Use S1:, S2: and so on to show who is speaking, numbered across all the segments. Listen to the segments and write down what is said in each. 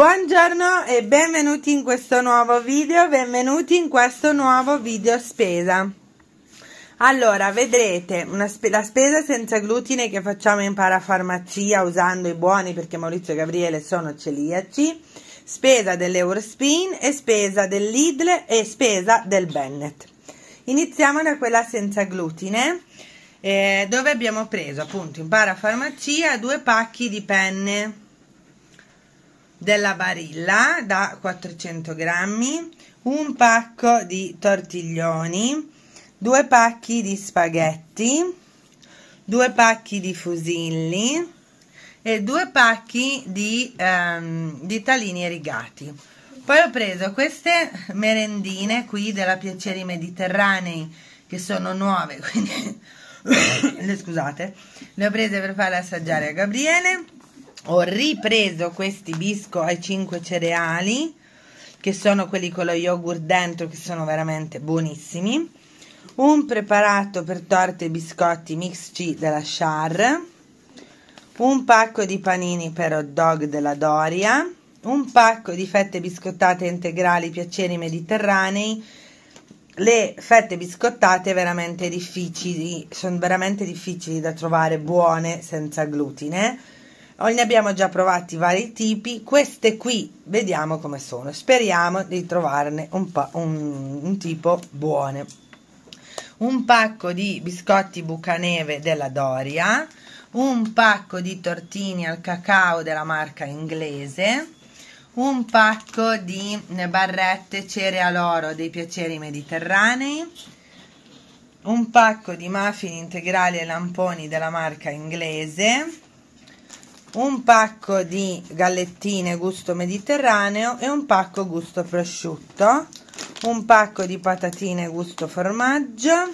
S1: Buongiorno e benvenuti in questo nuovo video, benvenuti in questo nuovo video spesa. Allora, vedrete spe la spesa senza glutine che facciamo in parafarmacia usando i buoni perché Maurizio e Gabriele sono celiaci, spesa dell'Eurospin e spesa dell'Idl e spesa del Bennett. Iniziamo da quella senza glutine. Eh, dove abbiamo preso appunto in parafarmacia due pacchi di penne della Barilla da 400 grammi, un pacco di tortiglioni, due pacchi di spaghetti, due pacchi di fusilli e due pacchi di, ehm, di talini rigati. Poi ho preso queste merendine qui della Piaceri Mediterranei che sono nuove, quindi le scusate, le ho prese per farle assaggiare a Gabriele ho ripreso questi bisco ai 5 cereali che sono quelli con lo yogurt dentro che sono veramente buonissimi un preparato per torte e biscotti mix C della Char un pacco di panini per hot dog della Doria un pacco di fette biscottate integrali piaceri mediterranei le fette biscottate veramente difficili sono veramente difficili da trovare buone senza glutine Oggi ne abbiamo già provati vari tipi, queste qui vediamo come sono, speriamo di trovarne un, un, un tipo buone Un pacco di biscotti bucaneve della Doria, un pacco di tortini al cacao della marca inglese, un pacco di barrette cerealoro dei piaceri mediterranei, un pacco di muffin integrali e lamponi della marca inglese, un pacco di gallettine gusto mediterraneo e un pacco gusto prosciutto, un pacco di patatine gusto formaggio,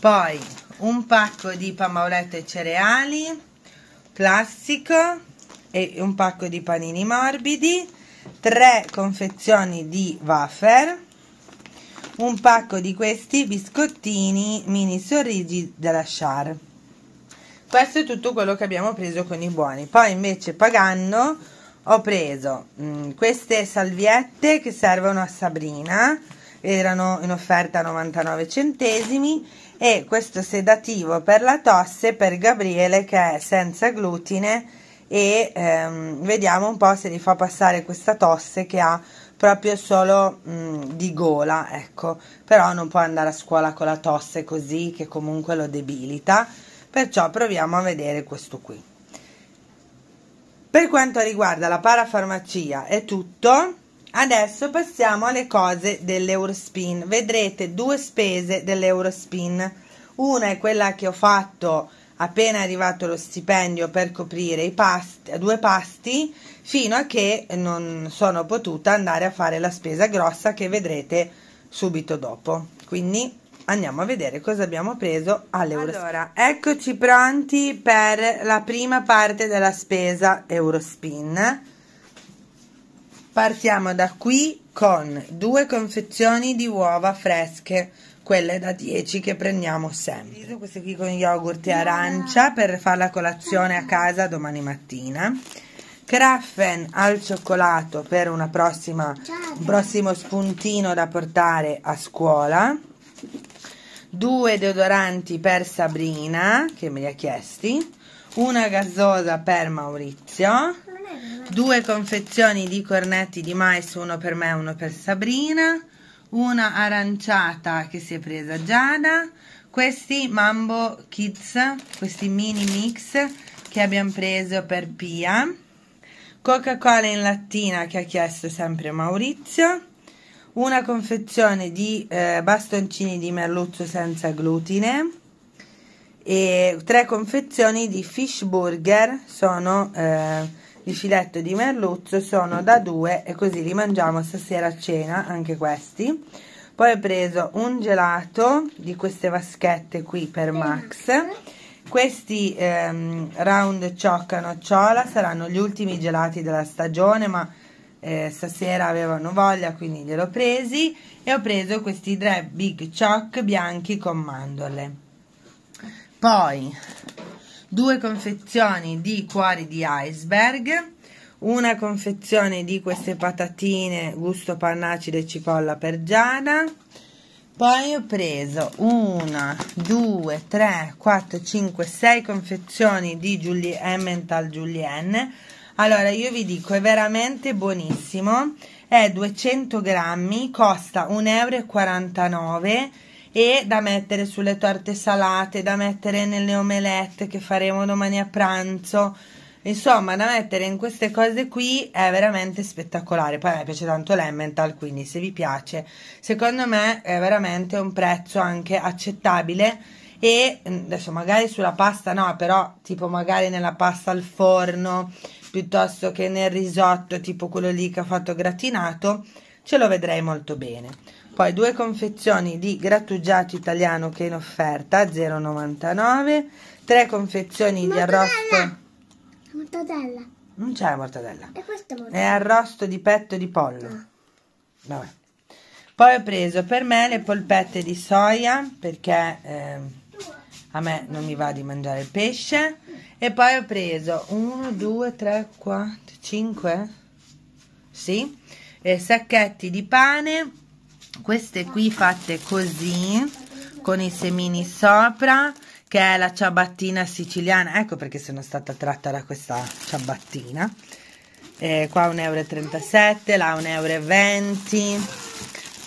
S1: poi un pacco di pamauletto cereali classico e un pacco di panini morbidi, tre confezioni di wafer, un pacco di questi biscottini mini sorrisi della Char questo è tutto quello che abbiamo preso con i buoni poi invece pagando ho preso mh, mm, queste salviette che servono a Sabrina erano in offerta a 99 centesimi e questo sedativo per la tosse per Gabriele che è senza glutine e ehm, vediamo un po' se gli fa passare questa tosse che ha proprio solo mh, mm, di gola, ecco, però non può andare a scuola con la tosse così che comunque lo debilita perciò proviamo a vedere questo qui per quanto riguarda la parafarmacia è tutto adesso passiamo alle cose dell'Eurospin vedrete due spese dell'Eurospin una è quella che ho fatto appena arrivato lo stipendio per coprire i pasti, due pasti fino a che non sono potuta andare a fare la spesa grossa che vedrete subito dopo. Quindi andiamo a vedere cosa abbiamo preso all'Eurospesa. Allora, eccoci pronti per la prima parte della spesa Eurospin. Partiamo da qui con due confezioni di uova fresche, quelle da 10 che prendiamo sempre. Ho preso Queste qui con yogurt e ah. arancia per fare la colazione a casa domani mattina. Craffen al cioccolato per una prossima, un prossimo spuntino da portare a scuola due deodoranti per Sabrina, che me li ha chiesti, una gazzosa per Maurizio, due confezioni di cornetti di mais, uno per me e uno per Sabrina, una aranciata che si è presa Giada, questi Mambo Kids, questi mini mix che abbiamo preso per Pia, Coca-Cola in lattina che ha chiesto sempre Maurizio, una confezione di eh, bastoncini di merluzzo senza glutine e tre confezioni di fish burger sono eh, di filetto di merluzzo sono da due e così li mangiamo stasera a cena anche questi poi ho preso un gelato di queste vaschette qui per Max questi ehm, round ciocca nocciola saranno gli ultimi gelati della stagione ma eh, stasera avevano voglia, quindi gliel'ho presi e ho preso questi tre Big Choc bianchi con mandorle. Poi due confezioni di cuori di iceberg, una confezione di queste patatine gusto pannacido e cipolla per Giada. Poi ho preso una, due, tre, quattro, cinque, sei confezioni di Julie Emmental Julienne allora, io vi dico, è veramente buonissimo. È 200 grammi, costa 1,49 euro e da mettere sulle torte salate, da mettere nelle omelette che faremo domani a pranzo. Insomma, da mettere in queste cose qui è veramente spettacolare. Poi a me piace tanto l'Emmental, quindi se vi piace, secondo me è veramente un prezzo anche accettabile. E mm, adesso magari sulla pasta no, però tipo magari nella pasta al forno, piuttosto che nel risotto tipo quello lì che ho fatto gratinato, ce lo vedrei molto bene. Poi due confezioni di grattugiato italiano che è in offerta, 0,99, tre confezioni mortadella. di arrosto... Mortadella. Non c'è la mortadella. È, mortadella. è arrosto di petto di pollo. No. Ah. Vabbè. Poi ho preso per me le polpette di soia perché eh, a me non mi va di mangiare il pesce e poi ho preso 1, 2, 3, 4, 5, sì, e eh, sacchetti di pane, queste qui fatte così, con i semini sopra, che è la ciabattina siciliana, ecco perché sono stata tratta da questa ciabattina, eh, qua 1,37 euro, là 1,20 euro,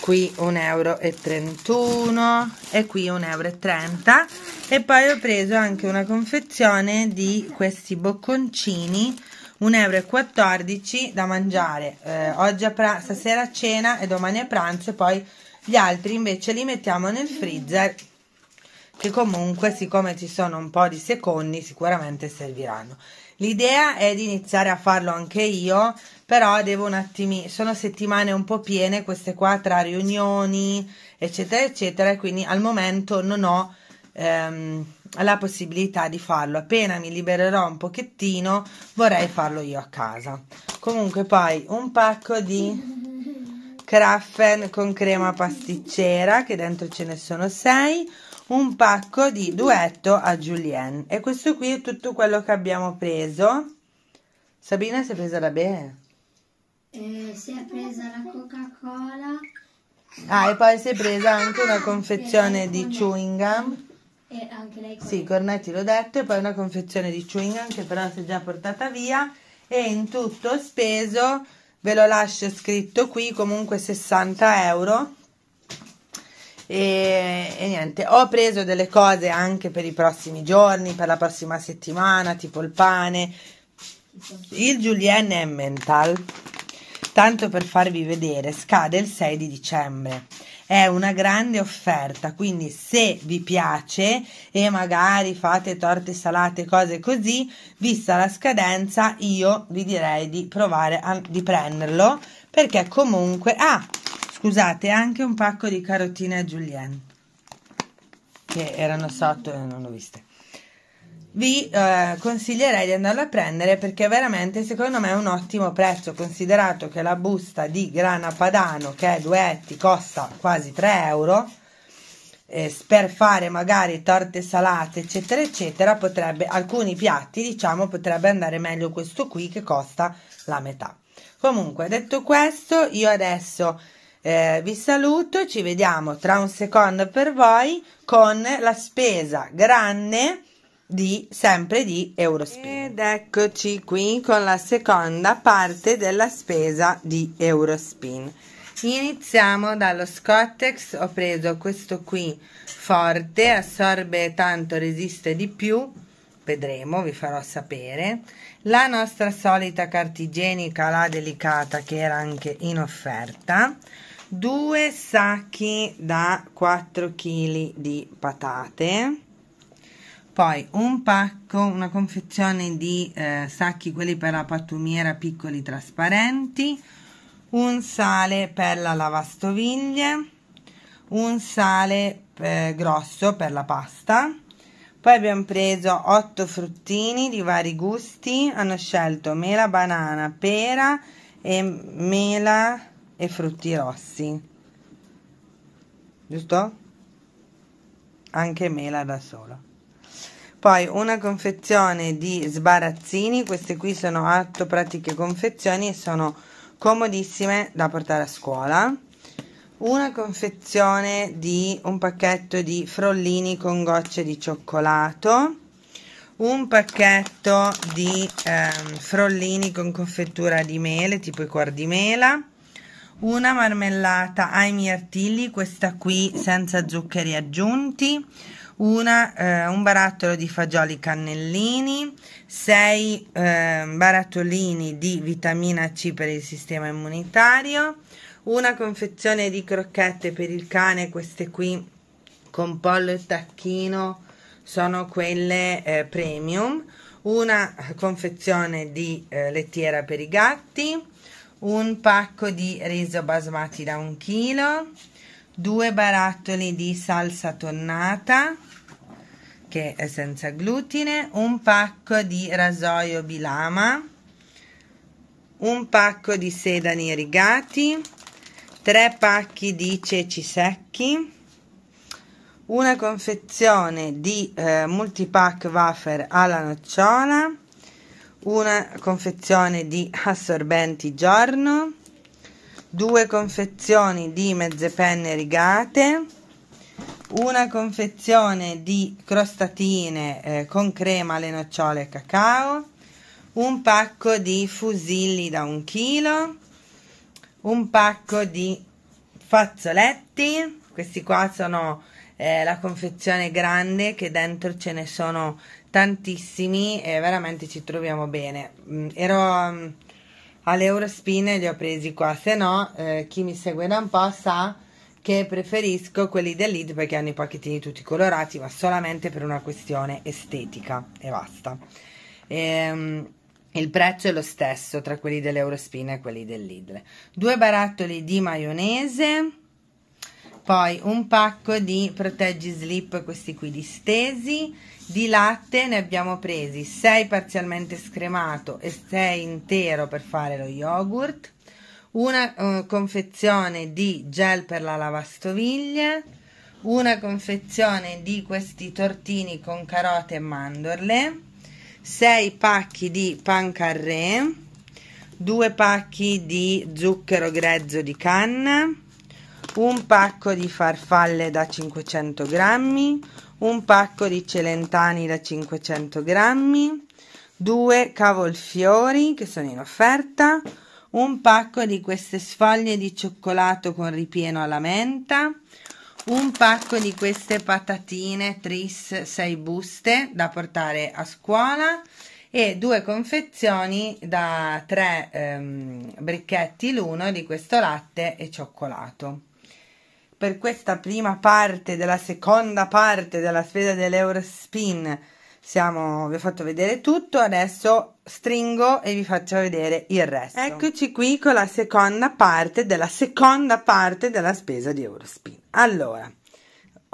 S1: qui 1,31 euro e qui 1,30 euro e poi ho preso anche una confezione di questi bocconcini 1,14 euro da mangiare eh, oggi a stasera a cena e domani a pranzo e poi gli altri invece li mettiamo nel freezer che comunque siccome ci sono un po' di secondi sicuramente serviranno L'idea è di iniziare a farlo anche io, però devo un attimino, sono settimane un po' piene queste qua tra riunioni, eccetera, eccetera, e quindi al momento non ho ehm, la possibilità di farlo. Appena mi libererò un pochettino, vorrei farlo io a casa. Comunque poi un pacco di Kraffen con crema pasticcera, che dentro ce ne sono sei, un pacco di duetto a Julien e questo qui è tutto quello che abbiamo preso Sabina si è presa la bere eh, si è presa la coca cola ah e poi si è presa anche una confezione di chewing gum e anche lei con... sì Cornetti l'ho detto e poi una confezione di chewing gum che però si è già portata via e in tutto speso ve lo lascio scritto qui comunque 60 euro e, e, niente, ho preso delle cose anche per i prossimi giorni, per la prossima settimana, tipo il pane, il Julien Emmental. Tanto per farvi vedere, scade il 6 di dicembre. È una grande offerta, quindi se vi piace e magari fate torte salate, cose così, vista la scadenza, io vi direi di provare a, di prenderlo perché comunque ah scusate anche un pacco di carotine a julienne che erano sotto e non l'ho viste vi eh, consiglierei di andarlo a prendere perché veramente secondo me è un ottimo prezzo considerato che la busta di grana padano che è due etti costa quasi 3 euro eh, per fare magari torte salate eccetera eccetera potrebbe alcuni piatti diciamo potrebbe andare meglio questo qui che costa la metà comunque detto questo io adesso eh, vi saluto, ci vediamo tra un secondo per voi con la spesa grande di sempre di Eurospin. Ed eccoci qui con la seconda parte della spesa di Eurospin. Iniziamo dallo Scottex, ho preso questo qui forte, assorbe tanto, resiste di più, vedremo, vi farò sapere. La nostra solita carta igienica, la delicata che era anche in offerta due sacchi da 4 kg di patate poi un pacco, una confezione di eh, sacchi, quelli per la pattumiera piccoli trasparenti, un sale per la lavastoviglie, un sale eh, grosso per la pasta, poi abbiamo preso 8 fruttini di vari gusti, hanno scelto mela, banana, pera e mela e frutti rossi giusto? anche mela da sola poi una confezione di sbarazzini queste qui sono atto pratiche confezioni e sono comodissime da portare a scuola una confezione di un pacchetto di frollini con gocce di cioccolato un pacchetto di ehm, frollini con confettura di mele tipo i cuor di mela una marmellata ai mirtilli, questa qui senza zuccheri aggiunti, una, eh, un barattolo di fagioli cannellini, 6 eh, barattolini di vitamina C per il sistema immunitario, una confezione di crocchette per il cane, queste qui con pollo e tacchino sono quelle eh, premium, una confezione di eh, lettiera per i gatti, un pacco di riso basmati da un chilo, due barattoli di salsa tonnata che è senza glutine, un pacco di rasoio bilama, un pacco di sedani rigati, tre pacchi di ceci secchi, una confezione di eh, multipack wafer alla nocciola, una confezione di assorbenti giorno, due confezioni di mezze penne rigate, una confezione di crostatine eh, con crema alle nocciole e cacao, un pacco di fusilli da un chilo, un pacco di fazzoletti, questi qua sono eh, la confezione grande che dentro ce ne sono tantissimi e veramente ci troviamo bene. Mm, ero um, mm, all'Eurospin e li ho presi qua, se no eh, chi mi segue da un po' sa che preferisco quelli del lead perché hanno i pacchettini tutti colorati, ma solamente per una questione estetica e basta. E, ehm, il prezzo è lo stesso tra quelli dell'Eurospin e quelli del Lidl. Due barattoli di maionese poi un pacco di proteggi slip questi qui distesi di latte ne abbiamo presi 6 parzialmente scremato e 6 intero per fare lo yogurt una uh, confezione di gel per la lavastoviglie una confezione di questi tortini con carote e mandorle 6 pacchi di pancarré 2 pacchi di zucchero grezzo di canna un pacco di farfalle da 500 grammi, un pacco di celentani da 500 grammi, due cavolfiori che sono in offerta, un pacco di queste sfoglie di cioccolato con ripieno alla menta, un pacco di queste patatine tris 6 buste da portare a scuola e due confezioni da tre ehm, bricchetti l'uno di questo latte e cioccolato per questa prima parte della seconda parte della sfida dell'Eurospin. Siamo, vi ho fatto vedere tutto, adesso stringo e vi faccio vedere il resto. Eccoci qui con la seconda parte della seconda parte della spesa di Eurospin. Allora,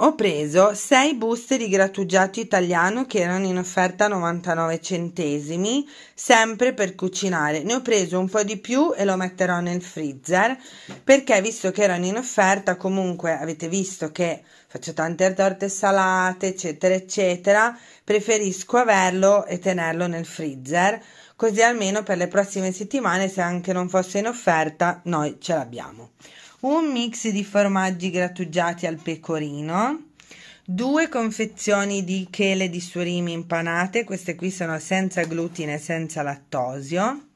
S1: ho preso 6 buste di grattugiato italiano che erano in offerta a 99 centesimi, sempre per cucinare. Ne ho preso un po' di più e lo metterò nel freezer perché visto che erano in offerta, comunque avete visto che faccio tante torte salate, eccetera, eccetera, preferisco averlo e tenerlo nel freezer, così almeno per le prossime settimane se anche non fosse in offerta noi ce l'abbiamo un mix di formaggi grattugiati al pecorino, due confezioni di chele di surimi impanate, queste qui sono senza glutine e senza lattosio.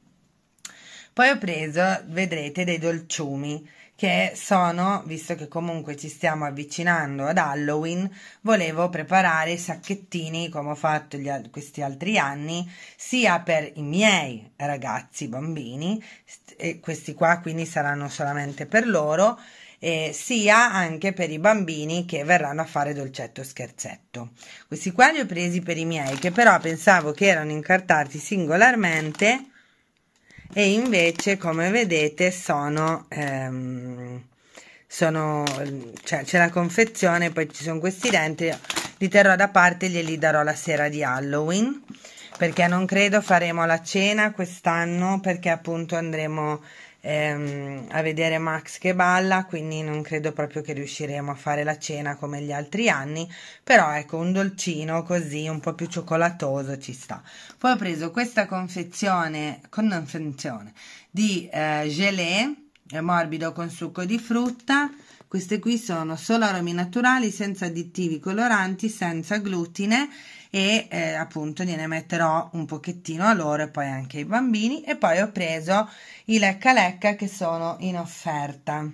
S1: Poi ho preso, vedrete, dei dolciumi che sono, visto che comunque ci stiamo avvicinando ad Halloween, volevo preparare sacchettini come ho fatto gli, questi altri anni, sia per i miei ragazzi bambini, e questi qua quindi saranno solamente per loro, eh, sia anche per i bambini che verranno a fare dolcetto scherzetto. Questi qua li ho presi per i miei, che però pensavo che erano incartati singolarmente e invece come vedete sono, ehm, sono cioè, c'è la confezione poi ci sono questi denti li terrò da parte e glieli darò la sera di Halloween perché non credo faremo la cena quest'anno perché appunto andremo ehm, a vedere Max che balla, quindi non credo proprio che riusciremo a fare la cena come gli altri anni, però ecco un dolcino così un po' più cioccolatoso ci sta. Poi ho preso questa confezione, confezione di eh, gelé eh, morbido con succo di frutta queste qui sono solo aromi naturali, senza additivi coloranti, senza glutine e eh, appunto gliene metterò un pochettino a loro e poi anche ai bambini. E poi ho preso i lecca lecca che sono in offerta.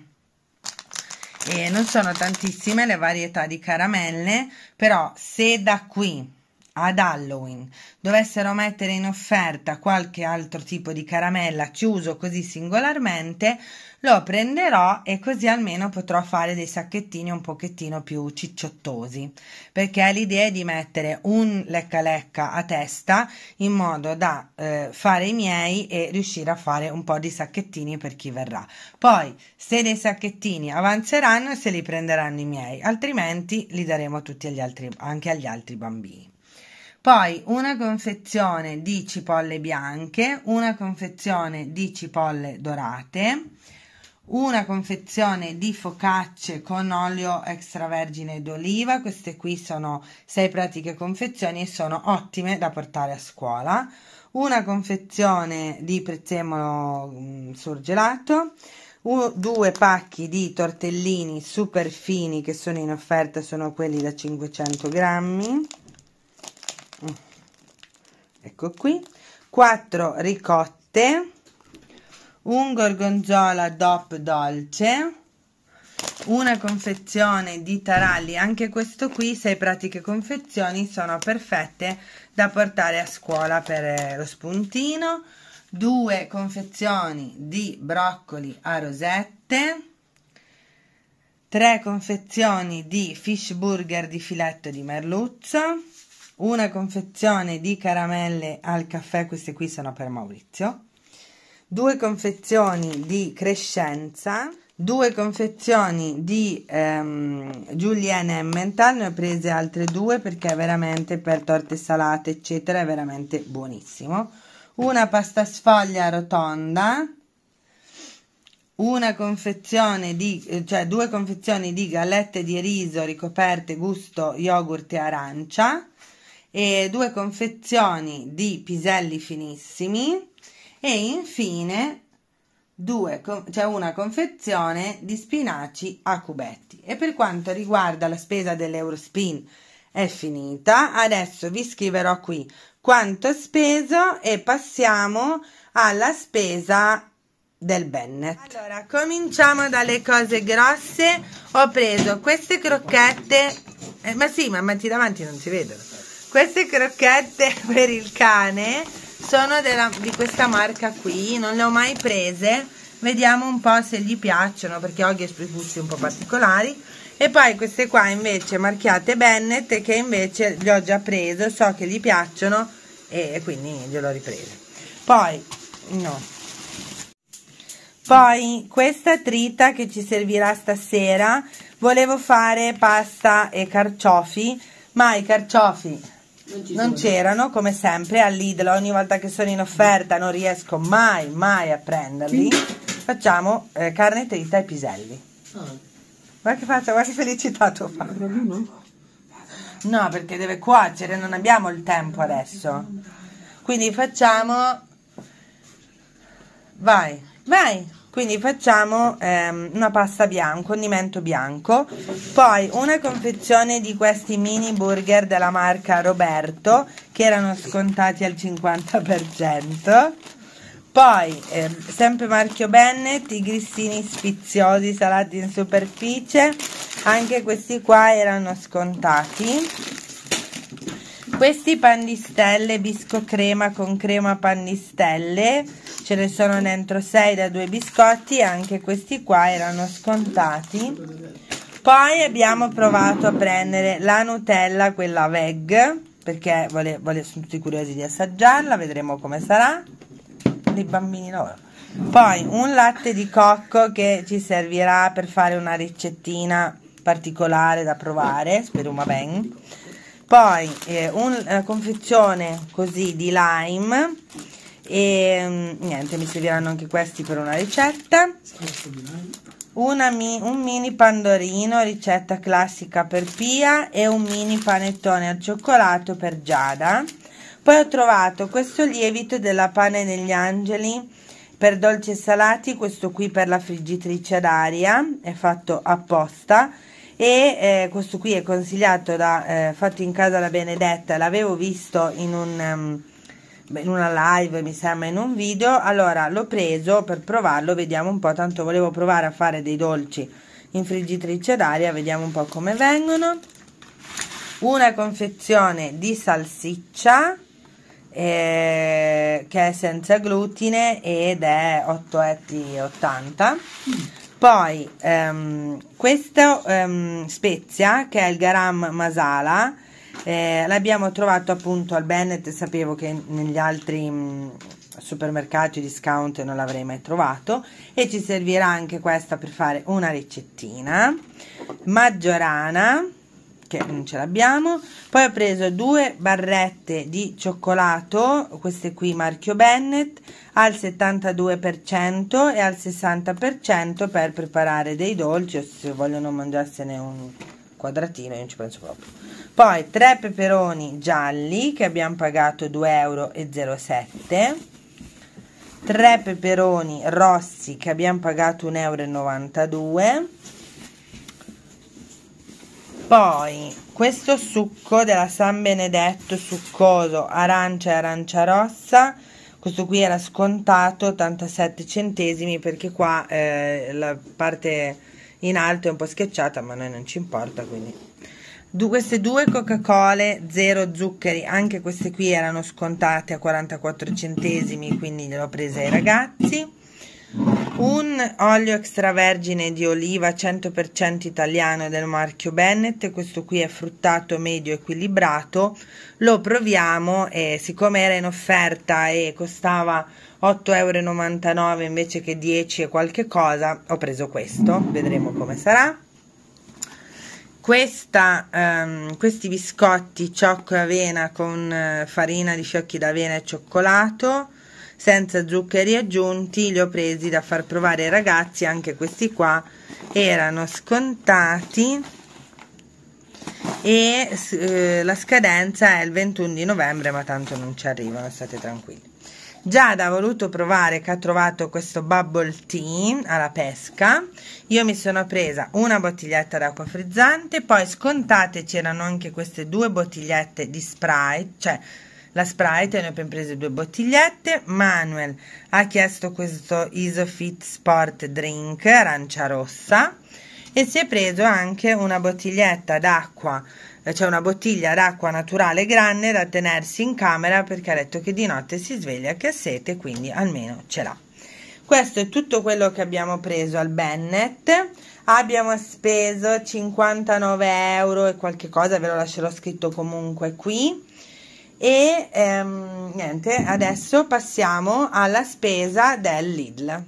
S1: E non sono tantissime le varietà di caramelle, però se da qui ad Halloween dovessero mettere in offerta qualche altro tipo di caramella chiuso così singolarmente, lo prenderò e così almeno potrò fare dei sacchettini un pochettino più cicciottosi, perché l'idea è di mettere un lecca lecca a testa in modo da eh, fare i miei e riuscire a fare un po' di sacchettini per chi verrà. Poi, se dei sacchettini avanzeranno, se li prenderanno i miei, altrimenti li daremo tutti agli altri, anche agli altri bambini poi una confezione di cipolle bianche, una confezione di cipolle dorate, una confezione di focacce con olio extravergine d'oliva, queste qui sono sei pratiche confezioni e sono ottime da portare a scuola, una confezione di prezzemolo mm, surgelato, due pacchi di tortellini super fini che sono in offerta, sono quelli da 500 grammi, Mm. ecco qui 4 ricotte un gorgonzola DOP dolce una confezione di taralli anche questo qui sei pratiche confezioni sono perfette da portare a scuola per eh, lo spuntino due confezioni di broccoli a rosette tre confezioni di fish burger di filetto di merluzzo una confezione di caramelle al caffè, queste qui sono per Maurizio, due confezioni di Crescenza, due confezioni di ehm, Julienne Emmental, ne ho prese altre due perché è veramente per torte salate eccetera, è veramente buonissimo, una pasta sfoglia rotonda, una confezione di, eh, cioè due confezioni di gallette di riso ricoperte gusto yogurt e arancia, e due confezioni di piselli finissimi e infine due, cioè una confezione di spinaci a cubetti. E per quanto riguarda la spesa dell'Eurospin è finita, adesso vi scriverò qui quanto ho speso e passiamo alla spesa del Bennett. Allora, cominciamo dalle cose grosse. Ho preso queste crocchette, eh, ma sì, ma avanti davanti non si vedono queste crocchette per il cane sono della, di questa marca qui non le ho mai prese vediamo un po' se gli piacciono perché ho ho spicuzzi un po' particolari e poi queste qua invece marchiate Bennett che invece le ho già preso so che gli piacciono e quindi gliel'ho riprese poi no poi questa trita che ci servirà stasera volevo fare pasta e carciofi ma i carciofi non c'erano come sempre a Lidl ogni volta che sono in offerta non riesco mai mai a prenderli facciamo eh, carne trita e piselli ah. guarda che faccia guarda che felicità tua fa no perché deve cuocere non abbiamo il tempo adesso quindi facciamo vai vai quindi facciamo ehm, una pasta bianca, un condimento bianco, poi una confezione di questi mini burger della marca Roberto che erano scontati al 50%. Poi, ehm, sempre marchio Bennett, i grissini spiziosi salati in superficie, anche questi qua erano scontati questi pandistelle bisco crema con crema pandistelle ce ne sono dentro 6 da 2 biscotti anche questi qua erano scontati poi abbiamo provato a prendere la Nutella quella veg perché vole, vole, sono tutti curiosi di assaggiarla vedremo come sarà dei bambini loro poi un latte di cocco che ci servirà per fare una ricettina particolare da provare speriamo bene poi eh, un, una confezione così di lime e mm, niente mi serviranno anche questi per una ricetta una mi, un mini pandorino ricetta classica per Pia e un mini panettone al cioccolato per Giada poi ho trovato questo lievito della pane degli angeli per dolci e salati questo qui per la friggitrice d'aria è fatto apposta e eh, questo qui è consigliato da eh, Fatto in casa la Benedetta, l'avevo visto in, un, um, in una live mi sembra, in un video, allora l'ho preso per provarlo, vediamo un po', tanto volevo provare a fare dei dolci in friggitrice d'aria, vediamo un po' come vengono, una confezione di salsiccia, eh, che è senza glutine ed è 8,80 euro. Poi ehm, questa ehm, spezia che è il garam masala, eh, l'abbiamo trovato appunto al Bennett, sapevo che negli altri mh, mm, supermercati discount non l'avrei mai trovato e ci servirà anche questa per fare una ricettina. Maggiorana perché non ce l'abbiamo poi ho preso due barrette di cioccolato queste qui marchio Bennett al 72% e al 60% per preparare dei dolci o se vogliono mangiarsene un quadratino io non ci penso proprio poi tre peperoni gialli che abbiamo pagato 2,07 euro tre peperoni rossi che abbiamo pagato 1,92 euro poi questo succo della San Benedetto succoso arancia e arancia rossa, questo qui era scontato 87 centesimi perché qua eh, la parte in alto è un po' schiacciata ma a noi non ci importa quindi. Du queste due Coca-Cola zero zuccheri, anche queste qui erano scontate a 44 centesimi quindi le ho prese ai ragazzi un olio extravergine di oliva 100% italiano del marchio Bennett, questo qui è fruttato medio equilibrato, lo proviamo e siccome era in offerta e costava 8,99 euro invece che 10 e qualche cosa, ho preso questo, vedremo come sarà. Questa, um, questi biscotti ciocco e avena con eh, farina di fiocchi d'avena e cioccolato senza zuccheri aggiunti, li ho presi da far provare ai ragazzi, anche questi qua erano scontati e eh, la scadenza è il 21 di novembre, ma tanto non ci arrivano, state tranquilli. Giada ha voluto provare che ha trovato questo bubble tea alla pesca. Io mi sono presa una bottiglietta d'acqua frizzante, poi scontate c'erano anche queste due bottigliette di spray, cioè la Sprite, ne abbiamo preso due bottigliette. Manuel ha chiesto questo Isofit Sport Drink arancia rossa e si è preso anche una bottiglietta d'acqua, cioè una bottiglia d'acqua naturale grande da tenersi in camera perché ha detto che di notte si sveglia che ha sete, quindi almeno ce l'ha. Questo è tutto quello che abbiamo preso al Bennett. Abbiamo speso 59 euro e qualche cosa, ve lo lascerò scritto comunque qui. E ehm, niente, adesso passiamo alla spesa del Lidl.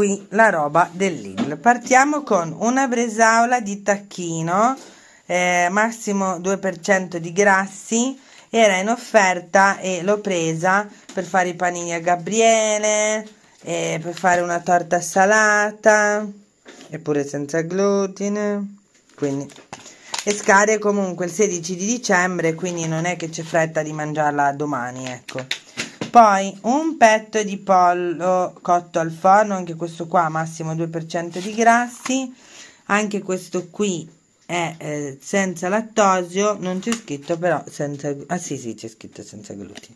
S1: qui la roba del Lidl. Partiamo con una bresaola di tacchino, eh, massimo 2% di grassi, era in offerta e l'ho presa per fare i panini a Gabriele, eh, per fare una torta salata, eppure senza glutine, quindi... E scade comunque il 16 di dicembre, quindi non è che c'è fretta di mangiarla domani, ecco. Poi un petto di pollo cotto al forno, anche questo qua massimo 2% di grassi, anche questo qui è eh, senza lattosio, non c'è scritto però senza... ah sì sì c'è scritto senza glutine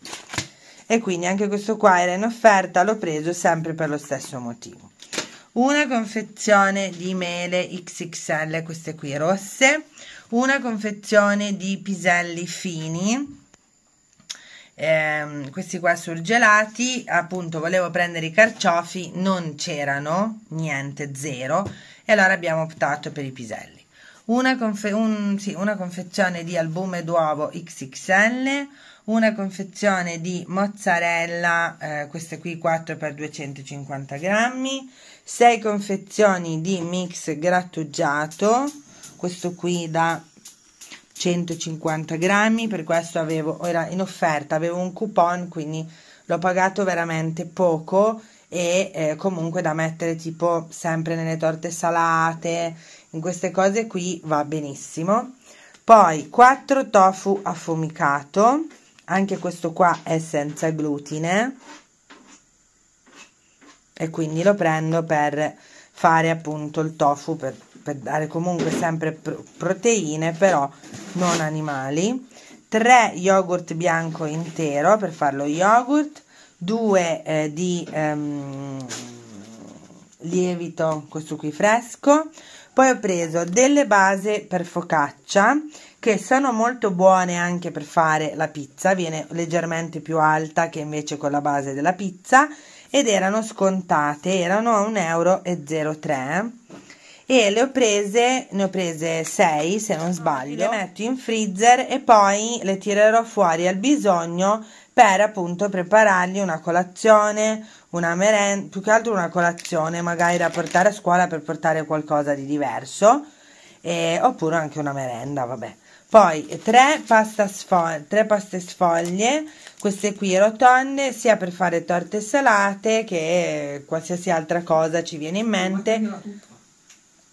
S1: e quindi anche questo qua era in offerta, l'ho preso sempre per lo stesso motivo. Una confezione di mele XXL, queste qui rosse, una confezione di piselli fini, ehm, questi qua surgelati, appunto volevo prendere i carciofi, non c'erano, niente, zero, e allora abbiamo optato per i piselli. Una, confe un, sì, una confezione di albume d'uovo XXL, una confezione di mozzarella, eh, queste qui 4x250 grammi, 6 confezioni di mix grattugiato, questo qui da 150 grammi, per questo avevo, era in offerta, avevo un coupon, quindi l'ho pagato veramente poco e eh, comunque da mettere tipo sempre nelle torte salate, in queste cose qui va benissimo. Poi 4 tofu affumicato, anche questo qua è senza glutine e quindi lo prendo per fare appunto il tofu per per dare comunque sempre pro- proteine, però non animali. 3 yogurt bianco intero per farlo yogurt, 2 eh, di ehm, lievito, questo qui fresco. Poi ho preso delle base per focaccia che sono molto buone anche per fare la pizza, viene leggermente più alta che invece con la base della pizza ed erano scontate, erano a 1,03 euro e le ho prese, ne ho prese 6 se non sbaglio, le metto in freezer e poi le tirerò fuori al bisogno per appunto preparargli una colazione, una merenda, più che altro una colazione magari da portare a scuola per portare qualcosa di diverso e, oppure anche una merenda, vabbè. Poi 3 paste sfoglie, queste qui rotonde, sia per fare torte salate che qualsiasi altra cosa ci viene in mente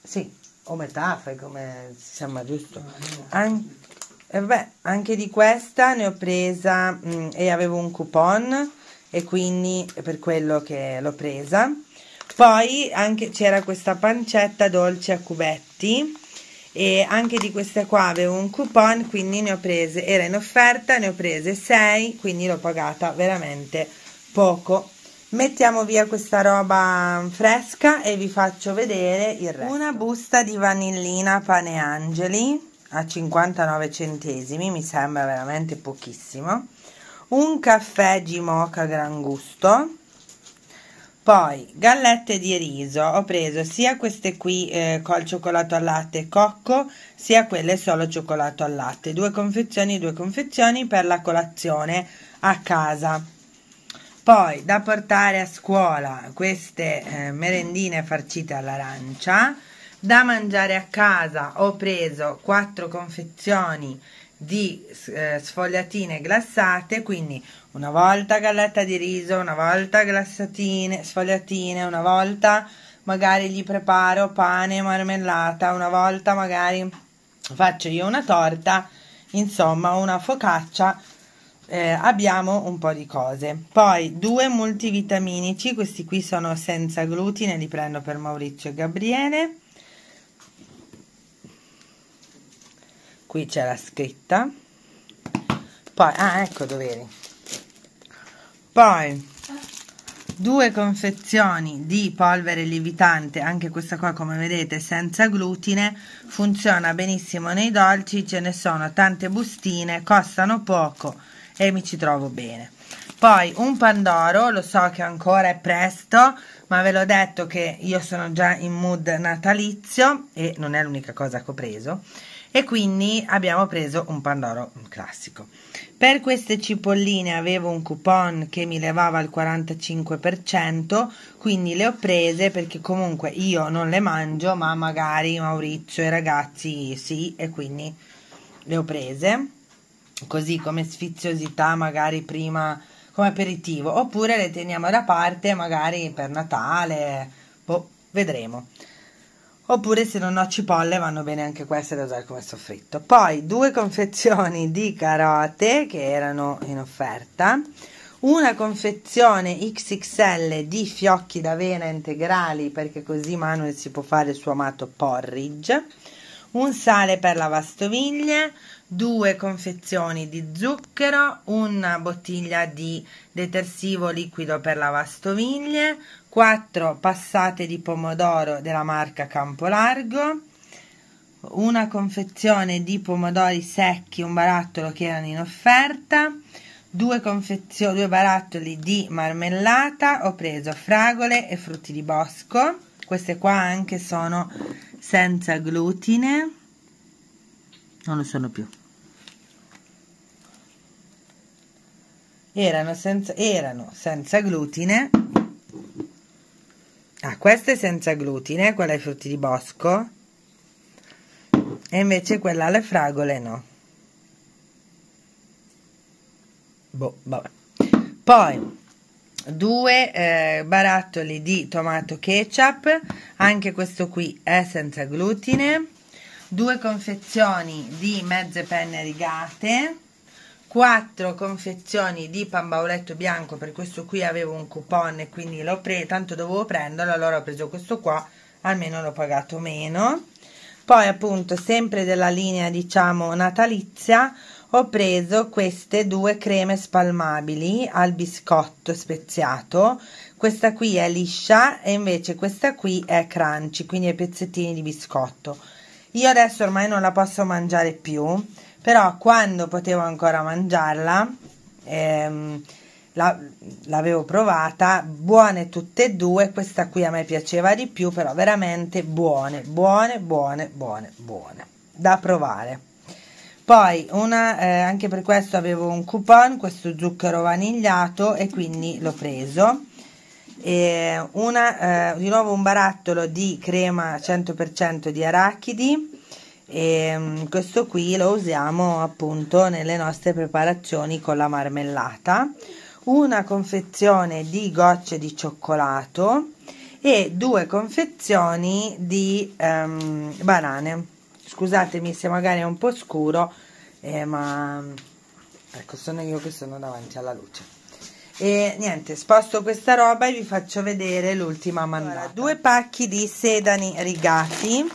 S1: sì, o metafore, come si chiama giusto. Ah, An- e eh, beh, anche di questa ne ho presa mh, mm, e avevo un coupon e quindi per quello che l'ho presa. Poi anche c'era questa pancetta dolce a cubetti e anche di queste qua avevo un coupon, quindi ne ho prese, era in offerta, ne ho prese 6, quindi l'ho pagata veramente poco. Mettiamo via questa roba fresca e vi faccio vedere il resto. Una busta di vanillina pane angeli a 59 centesimi, mi sembra veramente pochissimo. Un caffè Gimoca gran gusto. Poi gallette di riso, ho preso sia queste qui eh, col cioccolato al latte e cocco, sia quelle solo cioccolato al latte. Due confezioni, due confezioni per la colazione a casa poi da portare a scuola queste eh, merendine farcite all'arancia. Da mangiare a casa ho preso quattro confezioni di eh, sfogliatine glassate, quindi una volta galletta di riso, una volta glassatine, sfogliatine, una volta magari gli preparo pane, e marmellata, una volta magari faccio io una torta, insomma una focaccia eh, abbiamo un po' di cose. Poi due multivitaminici, questi qui sono senza glutine, li prendo per Maurizio e Gabriele. Qui c'è la scritta. Poi, ah, ecco dove eri. Poi due confezioni di polvere lievitante, anche questa qua come vedete senza glutine, funziona benissimo nei dolci, ce ne sono tante bustine, costano poco e mi ci trovo bene. Poi un pandoro, lo so che ancora è presto, ma ve l'ho detto che io sono già in mood natalizio e non è l'unica cosa che ho preso e quindi abbiamo preso un pandoro classico. Per queste cipolline avevo un coupon che mi levava il 45%, quindi le ho prese perché comunque io non le mangio, ma magari Maurizio e i ragazzi sì, e quindi le ho prese così come sfiziosità magari prima come aperitivo oppure le teniamo da parte magari per Natale, boh, vedremo. Oppure se non ho cipolle vanno bene anche queste da usare come soffritto. Poi due confezioni di carote che erano in offerta, una confezione XXL di fiocchi d'avena integrali perché così Manuel si può fare il suo amato porridge, un sale per lavastoviglie due confezioni di zucchero, una bottiglia di detersivo liquido per lavastoviglie, quattro passate di pomodoro della marca Campolargo, una confezione di pomodori secchi, un barattolo che erano in offerta, due, due barattoli di marmellata, ho preso fragole e frutti di bosco, queste qua anche sono senza glutine, non lo sono più. erano senza, erano senza glutine ah questa è senza glutine quella ai frutti di bosco e invece quella alle fragole no boh vabbè poi due eh, barattoli di tomato ketchup anche questo qui è senza glutine due confezioni di mezze penne rigate 4 confezioni di pan bauletto bianco per questo qui avevo un coupon e quindi l'ho preso tanto dovevo prenderlo allora ho preso questo qua almeno l'ho pagato meno poi appunto sempre della linea diciamo natalizia ho preso queste due creme spalmabili al biscotto speziato questa qui è liscia e invece questa qui è crunchy quindi ai pezzettini di biscotto io adesso ormai non la posso mangiare più, però quando potevo ancora mangiarla, ehm, la, l'avevo provata, buone tutte e due, questa qui a me piaceva di più, però veramente buone, buone, buone, buone, buone, da provare. Poi una, eh, anche per questo avevo un coupon, questo zucchero vanigliato e quindi l'ho preso eh, una, eh, di nuovo un barattolo di crema 100% di arachidi e mm, questo qui lo usiamo appunto nelle nostre preparazioni con la marmellata una confezione di gocce di cioccolato e due confezioni di ehm, banane scusatemi se magari è un po' scuro eh, ma ecco sono io che sono davanti alla luce e niente sposto questa roba e vi faccio vedere l'ultima mandata allora, due pacchi di sedani rigati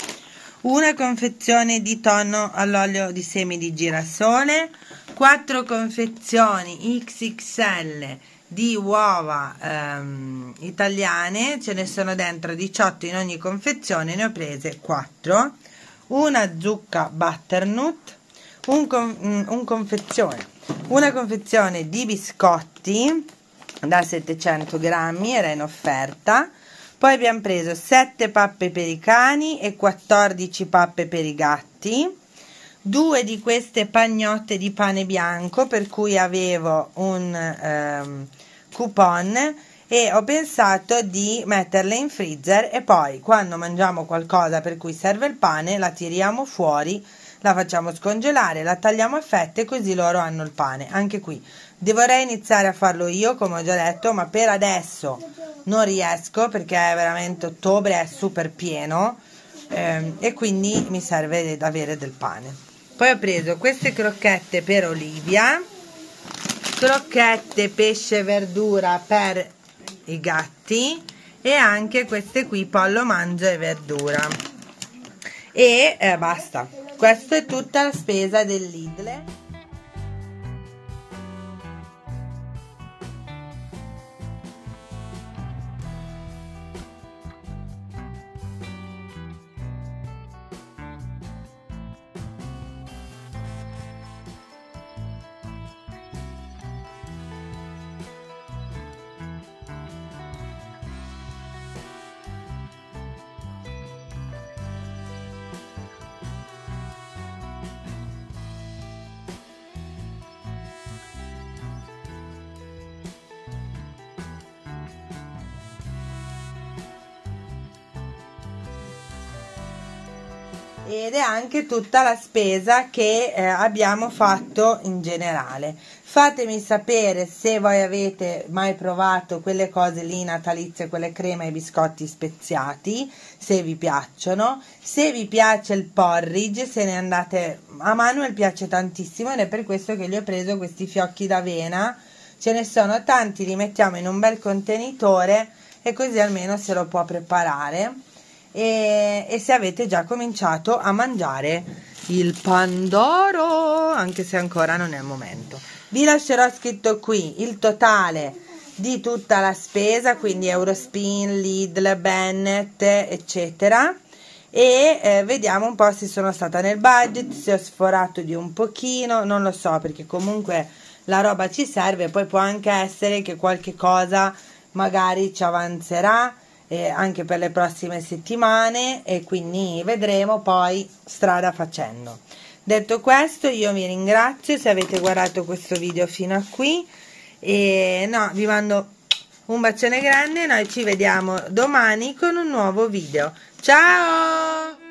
S1: una confezione di tonno all'olio di semi di girasole quattro confezioni XXL di uova ehm, italiane, ce ne sono dentro 18 in ogni confezione, ne ho prese 4, una zucca butternut, un con, mm, un confezione, una confezione di biscotti, da 700 grammi, era in offerta. Poi abbiamo preso 7 pappe per i cani e 14 pappe per i gatti. Due di queste pagnotte di pane bianco per cui avevo un ehm, coupon e ho pensato di metterle in freezer e poi quando mangiamo qualcosa per cui serve il pane la tiriamo fuori, la facciamo scongelare, la tagliamo a fette così loro hanno il pane. Anche qui Dovrei iniziare a farlo io, come ho già detto, ma per adesso non riesco perché è veramente ottobre è super pieno eh, e quindi mi serve avere del pane. Poi ho preso queste crocchette per Olivia, crocchette pesce verdura per i gatti e anche queste qui pollo mangia e verdura. E eh, basta, questa è tutta la spesa dell'Idle. anche tutta la spesa che eh, abbiamo fatto in generale. Fatemi sapere se voi avete mai provato quelle cose lì natalizie, quelle creme e biscotti speziati, se vi piacciono, se vi piace il porridge, se ne andate a Manuel piace tantissimo ed è per questo che gli ho preso questi fiocchi d'avena. Ce ne sono tanti, li mettiamo in un bel contenitore e così almeno se lo può preparare e, e se avete già cominciato a mangiare il pandoro, anche se ancora non è il momento. Vi lascerò scritto qui il totale di tutta la spesa, quindi Eurospin, Lidl, Bennett, eccetera e eh, vediamo un po' se sono stata nel budget, se ho sforato di un pochino, non lo so perché comunque la roba ci serve, poi può anche essere che qualche cosa magari ci avanzerà eh, anche per le prossime settimane e quindi vedremo poi strada facendo. Detto questo io vi ringrazio se avete guardato questo video fino a qui e no, vi mando un bacione grande, noi ci vediamo domani con un nuovo video. Ciao!